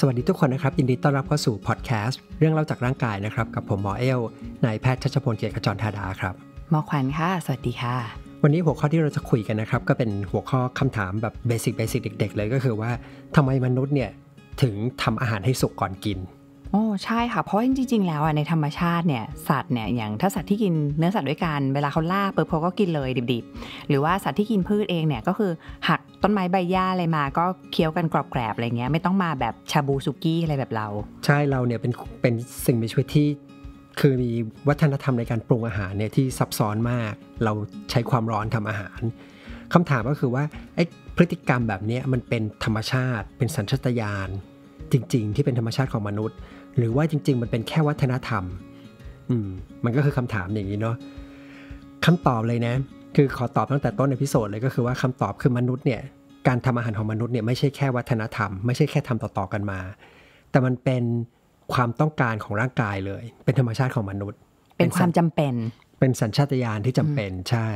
สวัสดีทุกคนนะครับ ยินดีต้อนรับเข้าสู่พอดแคสต์เรื่องเล่าจากร่างกายนะครับ กับผม หมอเอลนายแพทย์ชัชพลเกียรติขจรธาดาครับ หมอขวัญค่ะ สวัสดีค่ะ วันนี้หัวข้อที่เราจะคุยกันนะครับ ก็เป็นหัวข้อคำถามแบบเบสิกเบสิกเด็กๆ เลยก็คือว่าทำไมมนุษย์เนี่ย ถึงทำอาหารให้สุกก่อนกินอ๋อใช่ค่ะ เพราะจริงๆ แล้วอ่ะในธรรมชาติเนี่ยสัตว์เนี่ยอย่างถ้าสัตว์ที่กินเนื้อสัตว์ด้วยกัน เวลาเขาล่าเปิบเขาก็กินเลยดิบๆ หรือว่าสัตว์ที่กินพืชเองเนี่ยก็คือหักต้นไม้ใบหญ้าอะไรมา ก็เคี้ยวกันกรอบแกรบอะไรเงี้ยไม่ต้องมาแบบชาบูสุกี้อะไรแบบเรา ใช่เราเนี่ยเป็นเป็นสิ่งมีชีวิตที่ คือมีวัฒนธรรมในการปรุงอาหารเนี่ยที่ซับซ้อนมาก เราใช้ความร้อนทำอาหารคำถามก็คือว่าไอ้พฤติกรรมแบบนี้มันเป็นธรรมชาติ เป็นสัญชตาตญาณจริงๆ ที่เป็นธรรมชาติของมนุษย์หรือว่าจริงๆมันเป็นแค่วัฒนธรรม อืมมันก็คือคำถามอย่างนี้เนาะคำตอบเลยนะ คือขอตอบตั้งแต่ต้นในพิโซดเลยก็คือว่าคำตอบคือมนุษย์เนี่ยการทำอาหารของมนุษย์เนี่ยไม่ใช่แค่วัฒนธรรม ไม่ใช่แค่ทำต่อๆกันมา แต่มันเป็นความต้องการของร่างกายเลย เป็นธรรมชาติของมนุษย์ เป็นความจำเป็น เป็นสัญชาตญาณที่จำเป็นใช่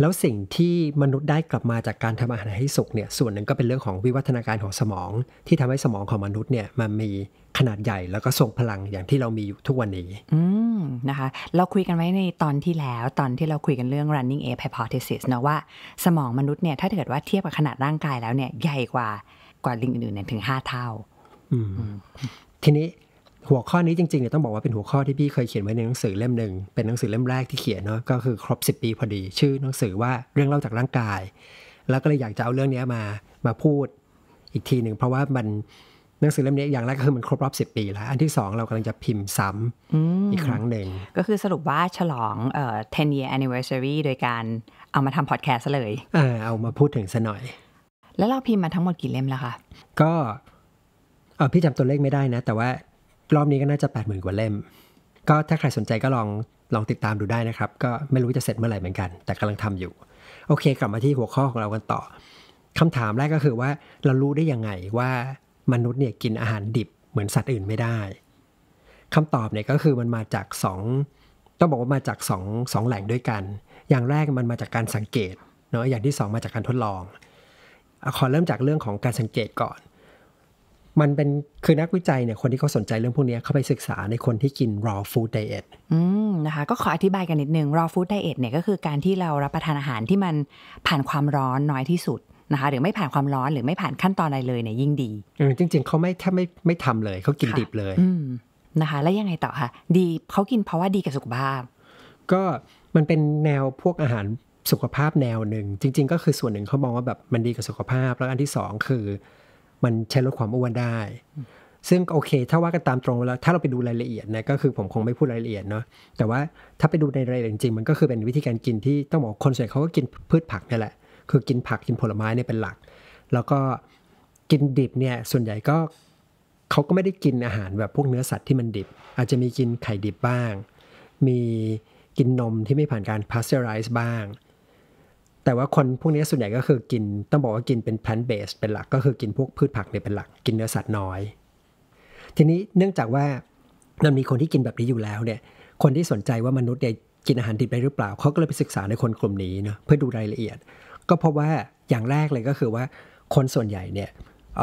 แล้วสิ่งที่มนุษย์ได้กลับมาจากการทำอาหารให้สุกเนี่ย ส่วนหนึ่งก็เป็นเรื่องของวิวัฒนาการของสมองที่ทำให้สมองของมนุษย์เนี่ยมันมีขนาดใหญ่แล้วก็ทรงพลังอย่างที่เรามีอยู่ทุกวันนี้ อืมนะคะ เราคุยกันไว้ในตอนที่แล้ว ตอนที่เราคุยกันเรื่อง running ape hypothesis นะว่าสมองมนุษย์เนี่ยถ้าเกิดว่าเทียบกับขนาดร่างกายแล้วเนี่ยใหญ่กว่ากว่าลิงอื่นๆถึงห้าเท่า อืมทีนี้หัวข้อนี้จริงๆเนี่ยต้องบอกว่าเป็นหัวข้อที่พี่เคยเขียนไว้ในหนังสือเล่มหนึ่งเป็นหนังสือเล่มแรกที่เขียนเนาะก็คือครบ 10 ปีพอดี ชื่อหนังสือว่าเรื่องเล่าจากร่างกาย แล้วก็เลยอยากจะเอาเรื่องนี้มา มาพูดอีกทีหนึ่งเพราะว่ามันหนังสือเล่มนี้อย่างแรกก็คือมันครบรอบสิปีแล้วอันที่สองเรากำลังจะพิมพ์ซ้ำอีกครั้งหนึ่งก็คือสรุปว่าฉลองเอ่อ10 year anniversary โดยการเอามาทำพอดแคสต์เลยเออเอามาพูดถึงซะหน่อย แล้วเราพิมพ์มาทั้งหมดกี่เล่มแล้วคะก็ เออพี่จำตัวเลขไม่ได้นะ แต่ว่ารอบนี้ก็น่าจะ8ปดหมื่นกว่าเล่ม ก็ถ้าใครสนใจก็ลองลองติดตามดูได้นะครับ ก็ไม่รู้จะเสร็จเมื่อไหร่เหมือนกัน แต่กำลังทำอยู่ โอเคกลับมาที่หัวข้อของเรากันต่อคำถามแรกก็คือว่าเรารู้ได้ยังไงว่ามนุษย์เนี่ยกินอาหารดิบเหมือนสัตว์อื่นไม่ได้ คำตอบเนี่ยก็คือมันมาจาก 2 ต้องบอกว่ามาจาก2งแหล่งด้วยกัน อย่างแรกมันมาจากการสังเกตเนาะ อย่างที่ 2 มาจากการทดลอง ขอเริ่มจากเรื่องของการสังเกตก่อนมันเป็นคือนักวิจัยเนี่ยคนที่เขาสนใจเรื่องพวกนี้เขาไปศึกษาในคนที่กิน raw food diet อืมนะคะก็ขออธิบายกันนิดนึง raw food diet เนี่ยก็คือการที่เรารับประทานอาหารที่มันผ่านความร้อนน้อยที่สุดนะคะหรือไม่ผ่านความร้อนหรือไม่ผ่านขั้นตอนอะไรเลยเนี่ยยิ่งดีจริงๆ เขาไม่ถ้าไม่ไม่ทำเลยเขากินดิบเลยนะคะ แล้วยังไงต่อคะดีเขากินเพราะว่าดีกับสุขภาพ ก็มันเป็นแนวพวกอาหารสุขภาพแนวหนึ่งจริง ๆ ก็คือส่วนหนึ่งเขามองว่าแบบมันดีกับสุขภาพ แล้วอันที่สองคือมันใช้ลดความอ้วนได้ ซึ่งโอเค ถ้าว่ากันตามตรงแล้ว ถ้าเราไปดูรายละเอียดนะก็คือผมคงไม่พูดรายละเอียดเนาะ แต่ว่าถ้าไปดูในรายละเอียดจริงมันก็คือเป็นวิธีการกินที่ต้องบอกคนส่วนใหญ่เขาก็กินพืชผักนี่แหละ คือกินผักกินผลไม้เนี่ยเป็นหลัก แล้วก็กินดิบเนี่ย ส่วนใหญ่ก็เขาก็ไม่ได้กินอาหารแบบพวกเนื้อสัตว์ที่มันดิบ อาจจะมีกินไข่ดิบบ้าง มีกินนมที่ไม่ผ่านการพาสเจอไรซ์บ้างแต่ว่าคนพวกนี้ส่วนใหญ่ก็คือกิน ต้องบอกว่ากินเป็นแพลนเบสเป็นหลัก ก็คือกินพวกพืชผักเนี่ยเป็นหลัก กินเนื้อสัตว์น้อย ทีนี้เนื่องจากว่ามันมีคนที่กินแบบนี้อยู่แล้วเนี่ย คนที่สนใจว่ามนุษย์เนี่ยกินอาหารดิบได้หรือเปล่า เขาก็เลยไปศึกษาในคนกลุ่มนี้เนาะเพื่อดูรายละเอียด ก็เพราะว่าอย่างแรกเลยก็คือว่า คนส่วนใหญ่เนี่ย เ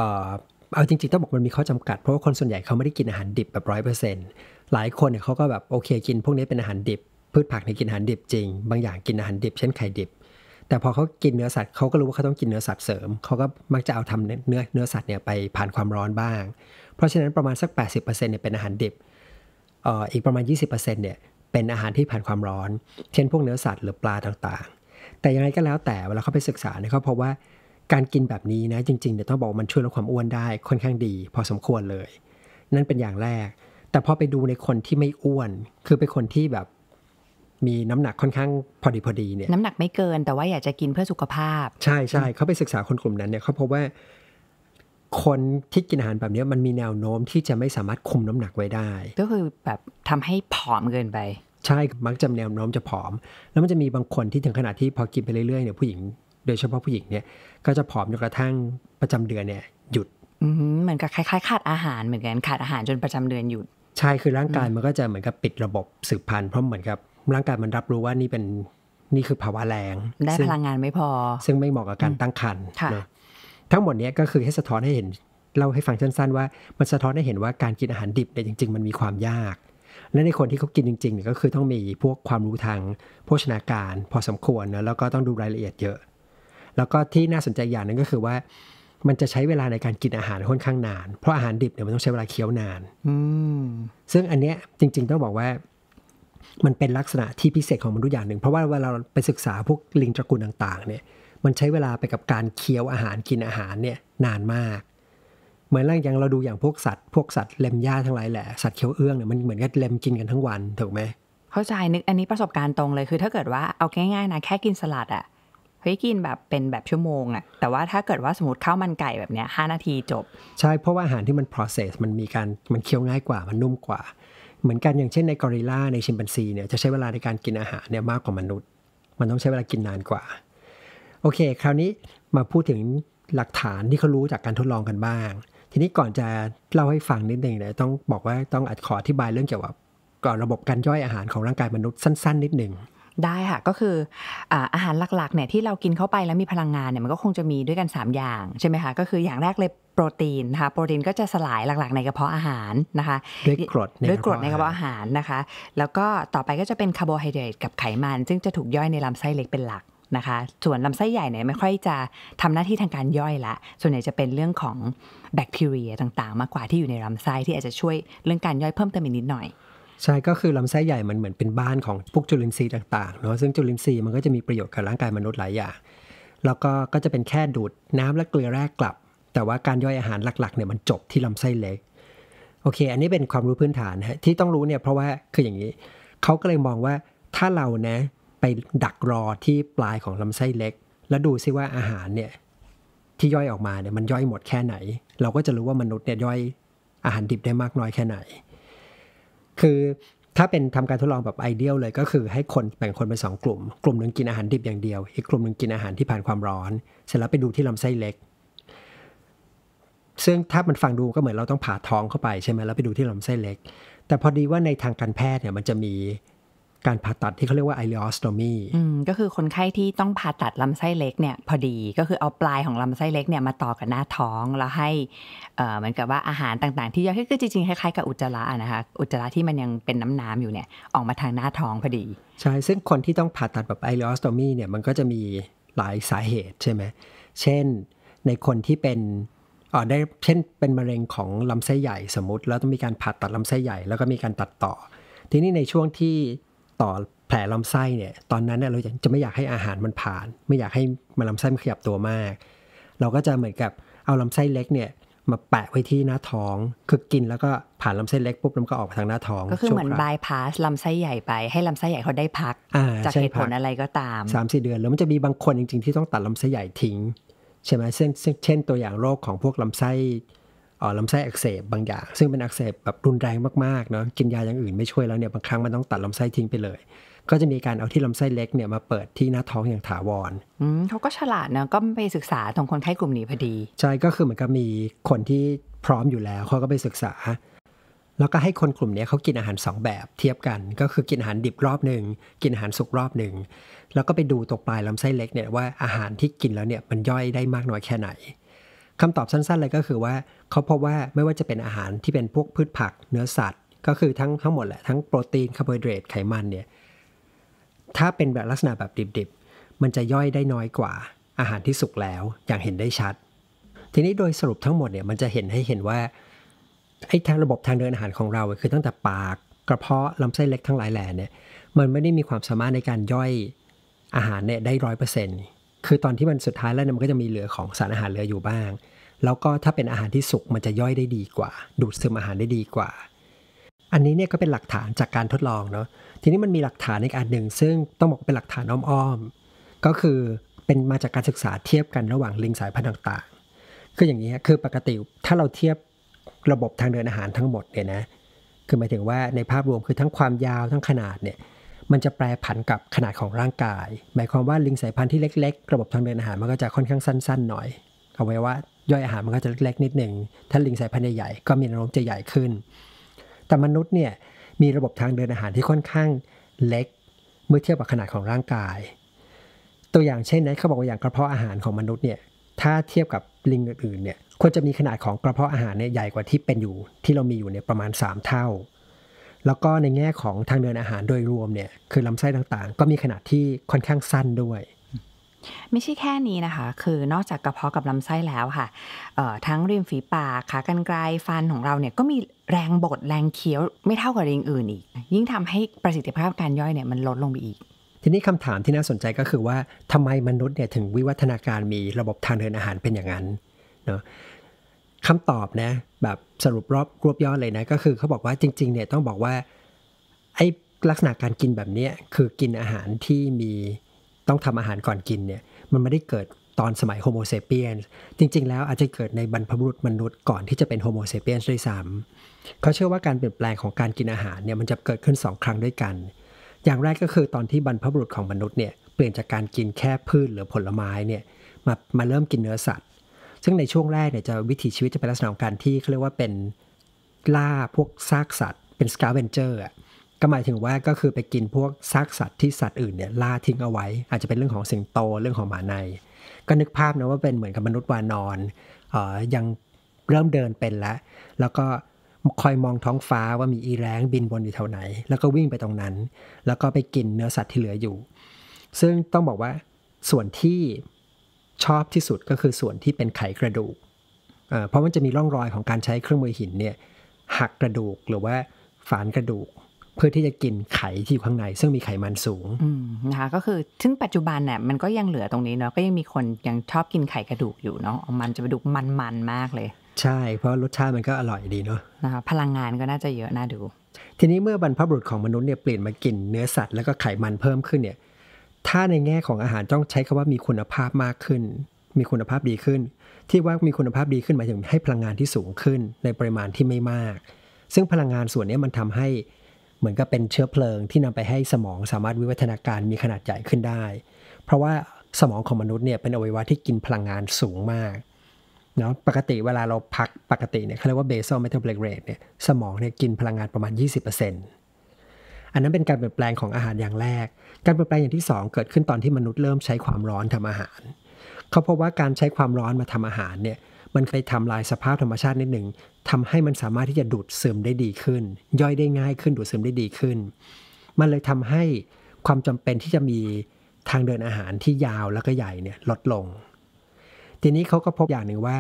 อาจริงๆ ต้องบอกมันมีข้อจำกัด เพราะว่าคนส่วนใหญ่เขาไม่ได้กินอาหารดิบแบบร้อยเปอร์เซ็นต์หลายคนเนี่ยเขาก็แบบโอเคกินพวกนี้เป็นอาหารดิบพืชผักในกินอาหารดิบจริง บางอย่างกินอาหารดิบเช่นไข่ดิบแต่พอเขากินเนื้อสัตว์เขาก็รู้ว่าเขาต้องกินเนื้อสัตว์เสริมเขาก็มักจะเอาทำเนื้อเนื้อสัตว์เนี่ยไปผ่านความร้อนบ้าง เพราะฉะนั้นประมาณสัก 80%เนี่ยเป็นอาหารดิบออีกประมาณ 20%เนี่ยเป็นอาหารที่ผ่านความร้อนเช่น พวกเนื้อสัตว์หรือปลาต่างๆ แต่ยังไงก็แล้วแต่เวลาเขาไปศึกษาเนี่ยเขาพบว่าการกินแบบนี้นะจริงๆเนี่ยต้องบอกว่ามันช่วยลดความอ้วนได้ค่อนข้างดีพอสมควรเลย นั่นเป็นอย่างแรก แต่พอไปดูในคนที่ไม่อ้วนคือเป็นคนที่แบบมีน้ำหนักค่อนข้างพอดีพอดีเนี่ยน้ำหนักไม่เกินแต่ว่าอยากจะกินเพื่อสุขภาพ ใช่ใช่เขาไปศึกษาคนกลุ่มนั้นเนี่ยเขาพบว่าคนที่กินอาหารแบบนี้มันมีแนวโน้มที่จะไม่สามารถคุมน้ำหนักไว้ได้ ก็คือแบบทำให้ผอมเกินไป ใช่มักจะแนวโน้มจะผอม แล้วมันจะมีบางคนที่ถึงขนาดที่พอกินไปเรื่อยๆเนี่ยผู้หญิงโดยเฉพาะผู้หญิงเนี่ยก็จะผอมจนกระทั่งประจำเดือนเนี่ยหยุดเหมือนกับคล้ายๆขาดอาหารเหมือนกัน ขาดอาหารจนประจำเดือนหยุดใช่คือร่างกายมันก็จะเหมือนกับปิดระบบสืบพันธุ์เพราะเหมือนกับร่างกายมันรับรู้ว่านี่เป็นนี่คือภาวะแรง ได้พลังงานไม่พอ ซึ่งไม่เหมาะกับการตั้งครรภ์ทั้งหมดนี้ก็คือให้สะท้อนให้เห็นเล่าให้ฟังสั้นๆว่า มันสะท้อนให้เห็นว่าการกินอาหารดิบเนี่ยจริงๆ มันมีความยากและในคนที่เขากินจริงๆเนี่ยก็คือต้องมีพวกความรู้ทางโภชนาการ พอสมควรนะแล้วก็ต้องดูรายละเอียดเยอะแล้วก็ที่น่าสนใจอย่างนึงก็คือว่า มันจะใช้เวลาในการกินอาหารค่อนข้างนาน เพราะอาหารดิบเนี่ยมันต้องใช้เวลาเคี้ยวนานซึ่งอันเนี้ยจริงๆต้องบอกว่ามันเป็นลักษณะที่พิเศษของมนุษย์อย่างหนึ่ง เพราะว่าเวลาเราไปศึกษาพวกลิงตระกูลต่างๆ เนี่ยมันใช้เวลาไปกับการเคี้ยวอาหารกินอาหารเนี่ยนานมาก เหมือนอย่างเราดูอย่างพวกสัตว์พวกสัตว์เล็มหญ้าทั้งหลายแหละสัตว์เคี้ยวเอื้องเนี่ยมันเหมือนกับเล็มกินกันทั้งวันถูกไหมเข้าใจนึกอันนี้ประสบการณ์ตรงเลยคือถ้าเกิดว่าเอาง่ายๆนะแค่กินสลัดอะเฮ้ยกินแบบเป็นแบบชั่วโมงอะแต่ว่าถ้าเกิดว่าสมมติข้าวมันไก่แบบเนี้ยห้านาทีจบใช่เพราะว่าอาหารที่มัน process มันมีการมันเคี้ยวง่ายกว่ามันนุ่มกว่าเหมือนกันอย่างเช่นในกอริลลาในชิมแปนซีเนี่ยจะใช้เวลาในการกินอาหารเนี่ยมากกว่ามนุษย์ มันต้องใช้เวลากินนานกว่า โอเค คราวนี้มาพูดถึงหลักฐานที่เขารู้จากการทดลองกันบ้าง ทีนี้ก่อนจะเล่าให้ฟังนิดนึงเนยต้องบอกว่าต้องอัดขออธิบายเรื่องเกี่ยวกับกระบบการย่อยอาหารของร่างกายมนุษย์สั้นๆ นิดหนึ่งได้ค่ะ ก็คืออาหารหลักๆเนี่ยที่เรากินเข้าไปแล้วมีพลังงานเนี่ยมันก็คงจะมีด้วยกัน 3 อย่างใช่ไหมคะก็คืออย่างแรกเลยโปรตีนนะคะโปรตีนก็จะสลายหลักๆในกระเพาะอาหารนะคะด้วยกรดด้วยกรดในกระเพาะอาหารนะคะ แล้วก็ต่อไปก็จะเป็นคาร์โบไฮเดรตกับไขมัน ซึ่งจะถูกย่อยในลำไส้เล็กเป็นหลักนะคะ ส่วนลำไส้ใหญ่เนี่ยไม่ค่อยจะทำหน้าที่ทางการย่อยละ ส่วนใหญ่จะเป็นเรื่องของแบคทีเรียต่างๆ มากกว่าที่อยู่ในลำไส้ที่อาจจะช่วยเรื่องการย่อยเพิ่มเติมอีกนิดหน่อยใช่ก็คือ ลำไส้ใหญ่มันเหมือนเป็นบ้านของพวกจุลินทรีย์ต่างๆเนาะซึ่งจุลินทรีย์มันก็จะมีประโยชน์กับร่างกายมนุษย์หลายอย่าง แล้วก็ก็จะเป็นแค่ดูดน้ำและเกลือแร่กลับ แต่ว่าการย่อยอาหารหลักๆเนี่ยมันจบที่ลำไส้เล็กโอเค อันนี้เป็นความรู้พื้นฐานฮะที่ต้องรู้เนี่ยเพราะว่าคืออย่างนี้ เขาก็เลยมองว่าถ้าเรานะไปดักรอที่ปลายของลำไส้เล็ก แล้วดูซิว่าอาหารเนี่ยที่ย่อยออกมาเนี่ยมันย่อยหมดแค่ไหน เราก็จะรู้ว่ามนุษย์เนี่ยย่อยอาหารดิบได้มากน้อยแค่ไหนคือถ้าเป็นทำการทดลองแบบไอเดียลเลย ก็คือให้คนแบ่งคนเป็นสองกลุ่ม กลุ่มหนึ่งกินอาหาร ดิบอย่างเดียว อีกกลุ่มหนึ่งกินอาหารที่ผ่านความร้อนเสร็จแล้วไปดูที่ลำไส้เล็ก ซึ่งถ้ามันฟังดูก็เหมือนเราต้องผ่าท้องเข้าไปใช่ไหมแล้วไปดูที่ลำไส้เล็ก แต่พอดีว่าในทางการแพทย์เนี่ยมันจะมีการผ่าตัดที่เขาเรียกว่า ไอเลอสโตมีก็คือคนไข้ที่ต้องผ่าตัดลำไส้เล็กเนี่ย พอดีก็คือเอาปลายของลำไส้เล็กเนี่ยมาต่อกับหน้าท้องแล้วให้เหมือนกับว่าอาหารต่างๆที่ย่อยก็จริงๆคล้ายๆกับอุจจาระนะคะอุจจาระที่มันยังเป็นน้ำๆอยู่เนี่ยออกมาทางหน้าท้องพอดีใช่ซึ่งคนที่ต้องผ่าตัดแบบไอเลอสโตมีเนี่ยมันก็จะมีหลายสาเหตุใช่ไหมเช่นในคนที่เป็นอ๋อได้เช่นเป็นมะเร็งของลำไส้ใหญ่สมมติ แล้วต้องมีการผ่าตัดลำไส้ใหญ่แล้วก็มีการตัดต่อ ทีนี้ในช่วงที่่อแผลลำไส้เนี่ยตอนนั้นเนี่ยเราจะไม่อยากให้อาหารมันผ่าน ไม่อยากให้มันลำไส้มันขยับตัวมาก เราก็จะเหมือนกับเอาลำไส้เล็กเนี่ยมาแปะไว้ที่หน้าท้อง คือกินแล้วก็ผ่านลำไส้เล็กปุ๊บมันก็ออกทางหน้าท้อง ก็คือเหมือนบายพาสลำไส้ใหญ่ไปให้ลำไส้ใหญ่เขาได้พักจากเหตุผลอะไรก็ตาม3ามสี่เดือนแล้วมันจะมีบางคนจริง ๆที่ต้องตัดลำไส้ใหญ่ทิ้งใช่ไหมเช่นเช่นตัวอย่างโรคของพวกลำไส้ลำไส้อักเสบบางอย่าง ซึ่งเป็นอักเสบแบบรุนแรงมากๆเนาะกินยาอย่างอื่นไม่ช่วยแล้วเนี่ยบางครั้งมันต้องตัดลำไส้ทิ้งไปเลย ก็จะมีการเอาที่ลำไส้เล็กเนี่ยมาเปิดที่หน้าท้องอย่างถาวรเขาก็ฉลาดนะก็ไปศึกษาตรงคนไข้กลุ่มนี้พอดีใช่ก็คือเหมือนกับมีคนที่พร้อมอยู่แล้วเขาก็ไปศึกษา แล้วก็ให้คนกลุ่มนี้เขากินอาหาร 2 แบบเทียบกัน ก็คือกินอาหารดิบรอบหนึ่งกินอาหารสุกรอบหนึ่งแล้วก็ไปดูตรงปลายลำไส้เล็กเนี่ยว่าอาหารที่กินแล้วเนี่ยมันย่อยได้มากน้อยแค่ไหนคำตอบสั้นๆเลยก็คือว่าเขาพบว่าไม่ว่าจะเป็นอาหารที่เป็นพวกพืชผักเนื้อสัตว์ ก็คือทั้งทั้งหมดแหละทั้งโปรตีนคาร์โบไฮเดรตไขมันเนี่ยถ้าเป็นแบบลักษณะแบบดิบๆมันจะย่อยได้น้อยกว่าอาหารที่สุกแล้วอย่างเห็นได้ชัด ทีนี้โดยสรุปทั้งหมดเนี่ยมันจะเห็นให้เห็นว่าไอ้ทางระบบทางเดินอาหารของเราคือตั้งแต่ปากกระเพาะลำไส้เล็กทั้งหลายแหล่เนี่ยมันไม่ได้มีความสามารถในการย่อยอาหารเนี่ยได้ร้อยเปอร์เซ็นต์คือตอนที่มันสุดท้ายแล้วมันก็จะมีเหลือของสารอาหารเหลืออยู่บ้าง แล้วก็ถ้าเป็นอาหารที่สุกมันจะย่อยได้ดีกว่า ดูดซึมอาหารได้ดีกว่า อันนี้เนี่ยก็เป็นหลักฐานจากการทดลองเนาะ ทีนี้มันมีหลักฐานอีกอันหนึ่งซึ่งต้องบอกเป็นหลักฐานอ้อมๆก็คือเป็นมาจากการศึกษาเทียบกันระหว่างลิงสายพันธุ์ต่างๆคืออย่างนี้คือปกติถ้าเราเทียบระบบทางเดินอาหารทั้งหมดเนี่ยนะ คือหมายถึงว่าในภาพรวมคือทั้งความยาวทั้งขนาดเนี่ยมันจะแปรผันกับขนาดของร่างกาย หมายความว่าลิงสายพันธุ์ที่เล็ก ๆ ระบบทางเดินอาหารมันก็จะค่อนข้างสั้นๆ หน่อย เอาไว้ว่าย่อยอาหารมันก็จะเล็กๆ นิดหนึ่ง ถ้าลิงสายพันธุ์ใหญ่ๆก็มีแนวโน้มจะใหญ่ขึ้น แต่มนุษย์เนี่ยมีระบบทางเดินอาหารที่ค่อนข้างเล็ก เมื่อเทียบกับขนาดของร่างกาย ตัวอย่างเช่นนะเขาบอกว่าอย่างกระเพาะอาหารของมนุษย์เนี่ย ถ้าเทียบกับลิงอื่นๆ เนี่ยควรจะมีขนาดของกระเพาะอาหารเนี่ยใหญ่กว่าที่เป็นอยู่ที่เรามีอยู่เนี่ยประมาณ 3 เท่าแล้วก็ในแง่ของทางเดินอาหารโดยรวมเนี่ยคือลำไส้ต่างๆ ก็มีขนาดที่ค่อนข้างสั้นด้วย ไม่ใช่แค่นี้นะคะ คือนอกจากกระเพาะกับลำไส้แล้วค่ะทั้งริมฝีปาก ขากรรไกรฟันของเราเนี่ยก็มีแรงบดแรงเคี้ยวไม่เท่ากับริงอื่นอีก ยิ่งทำให้ประสิทธิภาพการย่อยเนี่ยมันลดลงไปอีก ทีนี้คำถามที่น่าสนใจก็คือว่าทำไมมนุษย์เนี่ยถึงวิวัฒนาการมีระบบทางเดินอาหารเป็นอย่างนั้นเนาะคำตอบนะแบบสรุปรอบรวบยอดเลยนะ ก็คือเขาบอกว่าจริงๆเนี่ยต้องบอกว่าไอ้ลักษณะการกินแบบนี้คือกินอาหารที่มีต้องทำอาหารก่อนกินเนี่ยมันไม่ได้เกิดตอนสมัยโฮโมเซเปียนจริงๆแล้วอาจจะเกิดในบรรพบุรุษมนุษย์ก่อนที่จะเป็นโฮโมเซเปียนด้วยซ้ำเขาเชื่อว่าการเปลี่ยนแปลงของการกินอาหารเนี่ยมันจะเกิดขึ้น 2 ครั้งด้วยกัน อย่างแรกก็คือตอนที่บรรพบุรุษของมนุษย์เนี่ยเปลี่ยนจากการกินแค่พืชหรือผลไม้เนี่ยมามาเริ่มกินเนื้อสัตว์ซึ่งในช่วงแรกเนี่ยจะวิถีชีวิตจะเป็นลักษณะของการที่เขาเรียกว่าเป็นล่าพวกซากสัตว์ เป็นสกาเวนเจอร์อ่ะ ก็หมายถึงว่าก็คือไปกินพวกซากสัตว์ที่สัตว์อื่นเนี่ยล่าทิ้งเอาไว้ อาจจะเป็นเรื่องของสิงโตเรื่องของหมาในก็นึกภาพนะ ว่าเป็นเหมือนกับมนุษย์วานอนเอ่อยังเริ่มเดินเป็นแล้วแล้วก็คอยมองท้องฟ้าว่ามีอีแรงบินบนอยู่แถวไหน แล้วก็วิ่งไปตรงนั้น แล้วก็ไปกินเนื้อสัตว์ที่เหลืออยู่ ซึ่งต้องบอกว่าส่วนที่ชอบที่สุดก็คือส่วนที่เป็นไขกระดูก เพราะมันจะมีร่องรอยของการใช้เครื่องมือหินเนี่ย หักกระดูกหรือว่าฝานกระดูก เพื่อที่จะกินไขที่ข้างในซึ่งมีไขมันสูงนะคะก็คือถึงปัจจุบันเนี่ยมันก็ยังเหลือตรงนี้เนาะก็ยังมีคนยังชอบกินไขกระดูกอยู่เนาะมันจะกระดูกมันมมากเลย ใช่เพราะรสชาติมันก็อร่อยดีเนาะนะคะพลังงานก็น่าจะเยอะน่าดู ทีนี้เมื่อบรรพบุรุษของมนุษย์เนี่ยเปลี่ยนมากินเนื้อสัตว์ แล้วก็ไขมันเพิ่มขึ้นเนี่ยถ้าในแง่ของอาหารต้องใช้คำว่ามีคุณภาพมากขึ้น มีคุณภาพดีขึ้น ที่ว่ามีคุณภาพดีขึ้น หมายถึงให้พลังงานที่สูงขึ้นในปริมาณที่ไม่มาก ซึ่งพลังงานส่วนนี้มันทำให้เหมือนกับเป็นเชื้อเพลิงที่นำไปให้สมองสามารถวิวัฒนาการมีขนาดใหญ่ขึ้นได้ เพราะว่าสมองของมนุษย์เนี่ยเป็นอวัยวะที่กินพลังงานสูงมากเนาะปกติเวลาเราพักปกติเนี่ยเขาเรียกว่าเบสอลเมตัลอบรกเรทเนี่ยสมองเนี่ยกินพลังงานประมาณ 20%อันนั้นเป็นการเปลี่ยนแปลงของอาหารอย่างแรก การเปลี่ยนแปลงอย่างที่ 2 เกิดขึ้นตอนที่มนุษย์เริ่มใช้ความร้อนทำอาหาร เขาพบว่าการใช้ความร้อนมาทำอาหารเนี่ย มันไปทำลายสภาพธรรมชาตินิดหนึ่งทำให้มันสามารถที่จะดูดซึมได้ดีขึ้น ย่อยได้ง่ายขึ้น ดูดซึมได้ดีขึ้น มันเลยทำให้ความจำเป็นที่จะมีทางเดินอาหารที่ยาวแล้วก็ใหญ่เนี่ยลดลง ทีนี้เขาก็พบอย่างหนึ่งว่า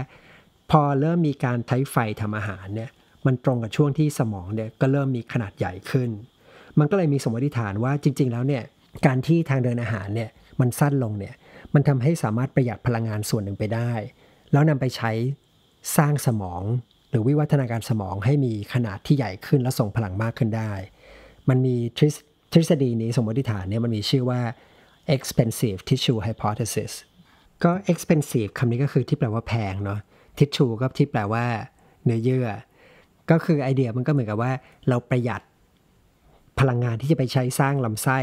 พอเริ่มมีการใช้ไฟทำอาหารเนี่ย มันตรงกับช่วงที่สมองเนี่ยก็เริ่มมีขนาดใหญ่ขึ้นมันก็เลยมีสมมติฐานว่าจริง ๆ แล้วเนี่ย การที่ทางเดินอาหารเนี่ย มันสั้นลงเนี่ย มันทำให้สามารถประหยัดพลังงานส่วนหนึ่งไปได้ แล้วนำไปใช้สร้างสมองหรือวิวัฒนาการสมองให้มีขนาดที่ใหญ่ขึ้นและส่งพลังมากขึ้นได้ มันมีทฤษฎีนี้สมมติฐานเนี่ยมันมีชื่อว่า expensive tissue hypothesis ก็ expensive คำนี้ก็คือที่แปลว่าแพงเนาะ tissue ก็ที่แปลว่าเนื้อเยื่อก็คือไอเดียมันก็เหมือนกับว่าเราประหยัดพลังงานที่จะไปใช้สร้างลำไส้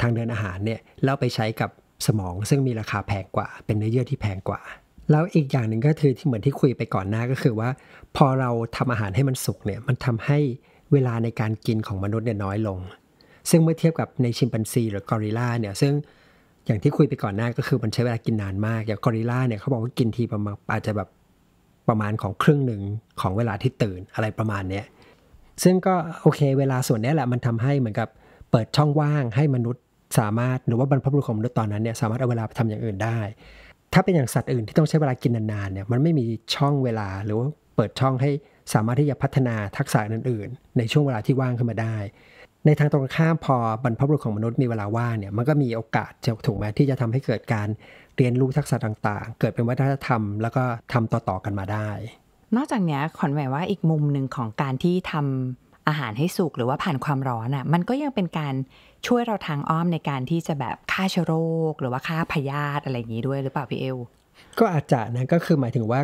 ทางเดินอาหารเนี่ยแล้วไปใช้กับสมอง ซึ่งมีราคาแพงกว่าเป็นเนื้อเยื่อที่แพงกว่าแล้วอีกอย่างหนึ่งก็คือที่เหมือนที่คุยไปก่อนหน้าก็คือว่า พอเราทำอาหารให้มันสุกเนี่ยมันทำให้เวลาในการกินของมนุษย์เนี่ยน้อยลง ซึ่งเมื่อเทียบกับในชิมปันซีหรือกอริลลาเนี่ยซึ่งอย่างที่คุยไปก่อนหน้าก็คือมันใช้เวลากินนานมากอย่างกอริลลาเนี่ยเขาบอกว่ากินทีประมาณอาจจะแบบประมาณของครึ่งหนึ่งของเวลาที่ตื่นอะไรประมาณเนี้ยซึ่งก็โอเคเวลาส่วนนี้แหละมันทำให้เหมือนกับเปิดช่องว่าง ให้มนุษย์สามารถหรือว่าบรรพบุรุษของมนุษย์ตอนนั้นเนี่ยสามารถเอาเวลาไปทำอย่างอื่นได้ ถ้าเป็นอย่างสัตว์อื่นที่ต้องใช้เวลากินนานๆเนี่ยมันไม่มีช่องเวลาหรือว่าเปิดช่องให้สามารถที่จะพัฒนาทักษะอื่นๆ ในช่วงเวลาที่ว่างขึ้นมาได้ ในทางตรงข้ามพอบรรพบุรุษของมนุษย์มีเวลาว่างเนี่ยมันก็มีโอกาสจะถูกไหมที่จะทำให้เกิดการเรียนรู้ทักษะต่างๆ เกิดเป็นวัฒนธรรม แล้วก็ทำต่อๆกันมาได้นอกจากเนี้ยขอนหมายว่าอีกมุมหนึ่งของการที่ทำอาหารให้สุกหรือว่าผ่านความร้อนอะ่ะ มันก็ยังเป็นการช่วยเราทางอ้อมในการที่จะแบบฆ่าเชื้อโรค หรือว่าฆ่าพยาธิอะไรอย่างนี้ด้วยหรือเปล่าพี่เอล ก็อาจจะนะก็คือหมายถึงว่า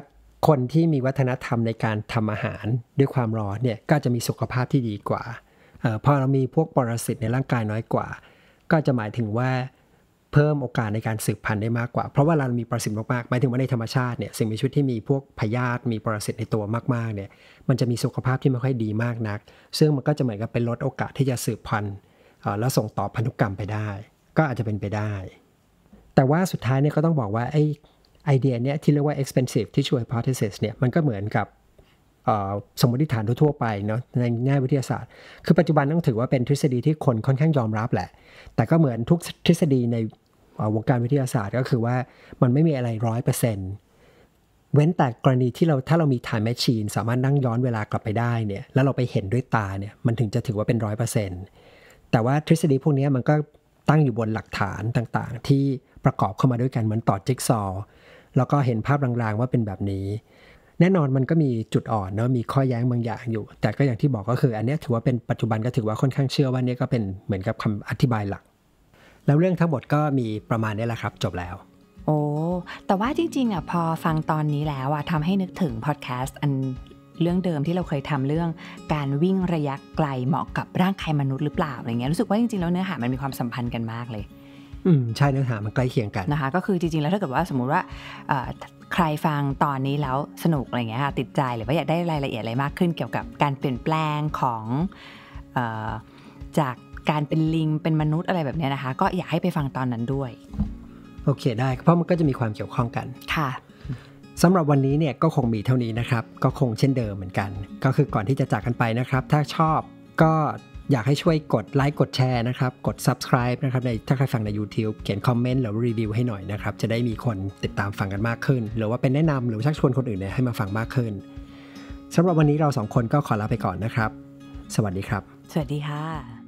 คนที่มีวัฒนธรรมในการทำอาหารด้วยความร้อนเนี่ยก็จะมีสุขภาพที่ดีกว่า เออพอเรามีพวกปรสิตในร่างกายน้อยกว่า ก็จะหมายถึงว่าเพิ่มโอกาสในการสืบพันธุ์ได้มากกว่า เพราะว่าเรามีปรสิตมากๆหมายถึงว่าในธรรมชาติเนี่ยสิ่งมีชีวิตที่มีพวกพยาธิมีปรสิตในตัวมากๆเนี่ยมันจะมีสุขภาพที่ไม่ค่อยดีมากนัก ซึ่งมันก็จะเหมือนกับเป็นลดโอกาสที่จะสืบพันธุ์แล้วส่งต่อพันธุกรรมไปได้ ก็อาจจะเป็นไปได้ แต่ว่าสุดท้ายเนี่ยก็ต้องบอกว่า ไอไอเดียเนี่ยที่เรียกว่า expensive tissue hypothesis เนี่ยมันก็เหมือนกับสมมติฐานทั่วไปเนาะในแง่วิทยาศาสตร์ คือปัจจุบันต้องถือว่าเป็นทฤษฎีที่คนค่อนข้างยอมรับแหละแต่ก็เหมือนทุกทฤษฎีในวงการวิทยาศาสตร์ก็คือว่ามันไม่มีอะไรร้อยเปอร์เซ็นต์เว้นแต่กรณีที่เราถ้าเรามี time แมชชีน สามารถนั่งย้อนเวลากลับไปได้เนี่ยแล้วเราไปเห็นด้วยตาเนี่ยมันถึงจะถือว่าเป็นร้อยเปอร์เซ็นต์แต่ว่าทฤษฎีพวกนี้มันก็ตั้งอยู่บนหลักฐานต่างๆ ที่ประกอบเข้ามาด้วยกันเหมือนต่อจิ๊กซอ แล้วก็เห็นภาพลางๆว่าเป็นแบบนี้ แน่นอนมันก็มีจุดอ่อนเนาะมีข้อแย้งบางอย่างอยู่ แต่ก็อย่างที่บอกก็คือ อันนี้ถือว่าเป็นปัจจุบันก็ถือว่าค่อนข้างเชื่อว่านี่ก็เป็นเหมือนกับคำอธิบายหลักแล้วเรื่องทั้งหมดก็มีประมาณนี้แหละครับ จบแล้ว โอ้ แต่ว่าจริง ๆอ่ะพอฟังตอนนี้แล้วอ่ะทำให้นึกถึงพอดแคสต์อันเรื่องเดิมที่เราเคยทำเรื่องการวิ่งระยะไกลเหมาะกับร่างกายมนุษย์หรือเปล่าอะไรเงี้ยรู้สึกว่าจริงๆแล้วเนื้อหามันมีความสัมพันธ์กันมากเลย อืมใช่เนื้อหามันใกล้เคียงกันนะคะก็คือจริงๆแล้วถ้าเกิดว่าสมมุติว่าใครฟังตอนนี้แล้วสนุกอะไรเงี้ยติดใจหรือว่าอยากได้รายละเอียดอะไรมากขึ้นเกี่ยวกับการเปลี่ยนแปลงของจากการเป็นลิง เป็นมนุษย์อะไรแบบนี้นะคะ ก็อยากให้ไปฟังตอนนั้นด้วย โอเคได้ เพราะมันก็จะมีความเกี่ยวข้องกันค่ะสำหรับวันนี้เนี่ยก็คงมีเท่านี้นะครับ ก็คงเช่นเดิมเหมือนกัน ก็คือก่อนที่จะจากกันไปนะครับ ถ้าชอบก็อยากให้ช่วยกดไลค์กดแชร์นะครับ กด subscribe นะครับในถ้าใครฟังใน YouTube เขียนคอมเมนต์หรือรีวิวให้หน่อยนะครับ จะได้มีคนติดตามฟังกันมากขึ้น หรือว่าเป็นแนะนำหรือชักชวนคนอื่นเนี่ยให้มาฟังมากขึ้นสำหรับวันนี้เราสองคนก็ขอลาไปก่อนนะครับ สวัสดีครับ สวัสดีค่ะ